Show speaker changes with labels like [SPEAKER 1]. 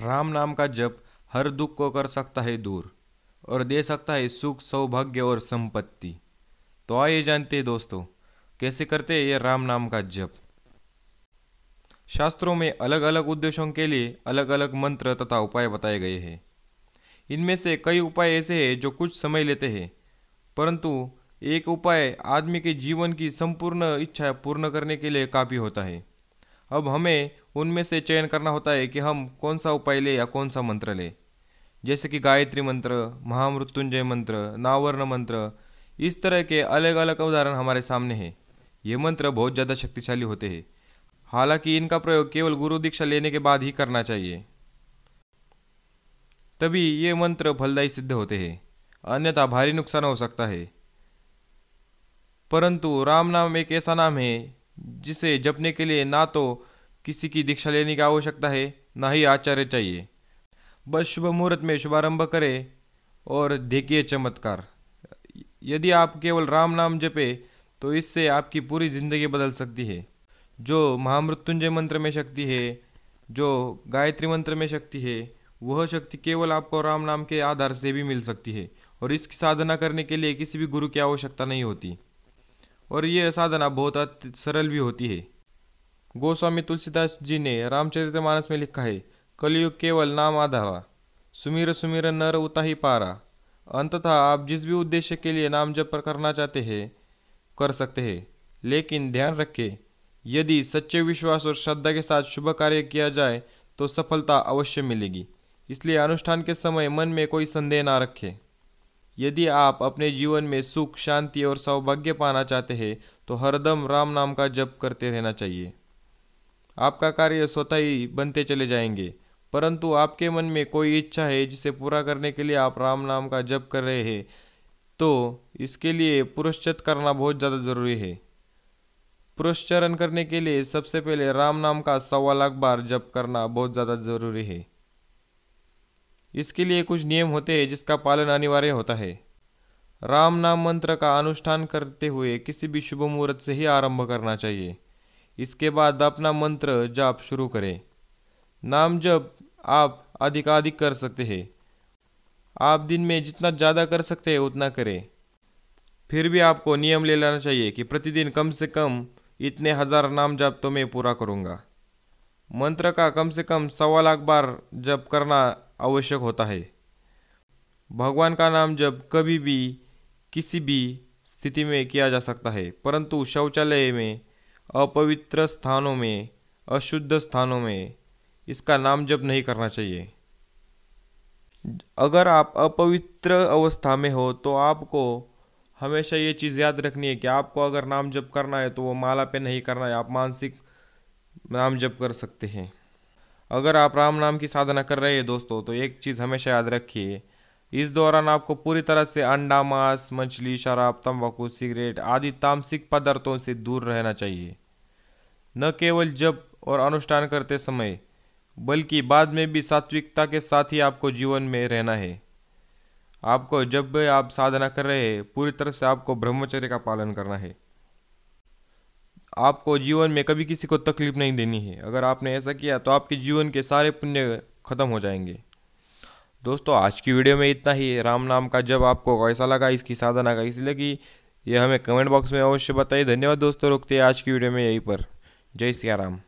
[SPEAKER 1] राम नाम का जप हर दुख को कर सकता है दूर और दे सकता है सुख सौभाग्य और संपत्ति तो आइए जानते हैं दोस्तों कैसे करते हैं ये राम नाम का जप शास्त्रों में अलग अलग उद्देश्यों के लिए अलग अलग मंत्र तथा उपाय बताए गए हैं इनमें से कई उपाय ऐसे हैं जो कुछ समय लेते हैं परंतु एक उपाय आदमी के जीवन की संपूर्ण इच्छा पूर्ण करने के लिए काफ़ी होता है अब हमें उनमें से चयन करना होता है कि हम कौन सा उपाय लें या कौन सा मंत्र लें जैसे कि गायत्री मंत्र महामृत्युंजय मंत्र नावर्ण मंत्र इस तरह के अलग अलग उदाहरण हमारे सामने हैं ये मंत्र बहुत ज़्यादा शक्तिशाली होते हैं हालांकि इनका प्रयोग केवल गुरु दीक्षा लेने के बाद ही करना चाहिए तभी ये मंत्र फलदायी सिद्ध होते हैं अन्यथा भारी नुकसान हो सकता है परंतु राम नाम एक ऐसा नाम है जिसे जपने के लिए ना तो किसी की दीक्षा लेने की आवश्यकता है ना ही आचार्य चाहिए बस शुभ मुहूर्त में शुभारंभ करें और देखिए चमत्कार यदि आप केवल राम नाम जपे तो इससे आपकी पूरी ज़िंदगी बदल सकती है जो महामृत्युंजय मंत्र में शक्ति है जो गायत्री मंत्र में शक्ति है वह शक्ति केवल आपको राम नाम के आधार से भी मिल सकती है और इसकी साधना करने के लिए किसी भी गुरु की आवश्यकता नहीं होती और यह साधना बहुत सरल भी होती है गोस्वामी तुलसीदास जी ने रामचरितमानस में लिखा है कलयुग केवल नाम आधारा सुमीर सुमीर नर उताही पारा अंततः आप जिस भी उद्देश्य के लिए नाम जप करना चाहते हैं कर सकते हैं लेकिन ध्यान रखें यदि सच्चे विश्वास और श्रद्धा के साथ शुभ कार्य किया जाए तो सफलता अवश्य मिलेगी इसलिए अनुष्ठान के समय मन में कोई संदेह ना रखें यदि आप अपने जीवन में सुख शांति और सौभाग्य पाना चाहते हैं तो हरदम राम नाम का जप करते रहना चाहिए आपका कार्य स्वतः ही बनते चले जाएंगे परंतु आपके मन में कोई इच्छा है जिसे पूरा करने के लिए आप राम नाम का जप कर रहे हैं तो इसके लिए पुरस्त करना बहुत ज़्यादा ज़रूरी है पुरस्चरण करने के लिए सबसे पहले राम नाम का सवा लाख बार जप करना बहुत ज़्यादा ज़रूरी है इसके लिए कुछ नियम होते हैं जिसका पालन अनिवार्य होता है राम नाम मंत्र का अनुष्ठान करते हुए किसी भी शुभ मुहूर्त से ही आरंभ करना चाहिए इसके बाद अपना मंत्र जाप शुरू करें नाम जप आप अधिकाधिक कर सकते हैं आप दिन में जितना ज़्यादा कर सकते हैं उतना करें फिर भी आपको नियम ले लेना चाहिए कि प्रतिदिन कम से कम इतने हज़ार नाम जप तो मैं पूरा करूँगा मंत्र का कम से कम सवा लाख बार जप करना आवश्यक होता है भगवान का नाम जप कभी भी किसी भी स्थिति में किया जा सकता है परंतु शौचालय में अपवित्र स्थानों में अशुद्ध स्थानों में इसका नाम जब नहीं करना चाहिए अगर आप अपवित्र अवस्था में हो तो आपको हमेशा ये चीज़ याद रखनी है कि आपको अगर नाम जप करना है तो वो माला पे नहीं करना है आप मानसिक नाम जप कर सकते हैं अगर आप राम नाम की साधना कर रहे हैं दोस्तों तो एक चीज़ हमेशा याद रखिए इस दौरान आपको पूरी तरह से अंडा मांस मछली शराब तंबाकू सिगरेट आदि तामसिक पदार्थों से दूर रहना चाहिए न केवल जप और अनुष्ठान करते समय बल्कि बाद में भी सात्विकता के साथ ही आपको जीवन में रहना है आपको जब भी आप साधना कर रहे हैं पूरी तरह से आपको ब्रह्मचर्य का पालन करना है आपको जीवन में कभी किसी को तकलीफ नहीं देनी है अगर आपने ऐसा किया तो आपके जीवन के सारे पुण्य खत्म हो जाएंगे दोस्तों आज की वीडियो में इतना ही राम नाम का जब आपको कैसा लगा इसकी साधना का इसलिए कि ये हमें कमेंट बॉक्स में अवश्य बताइए धन्यवाद दोस्तों रुकते हैं आज की वीडियो में यहीं पर Jace Jaram.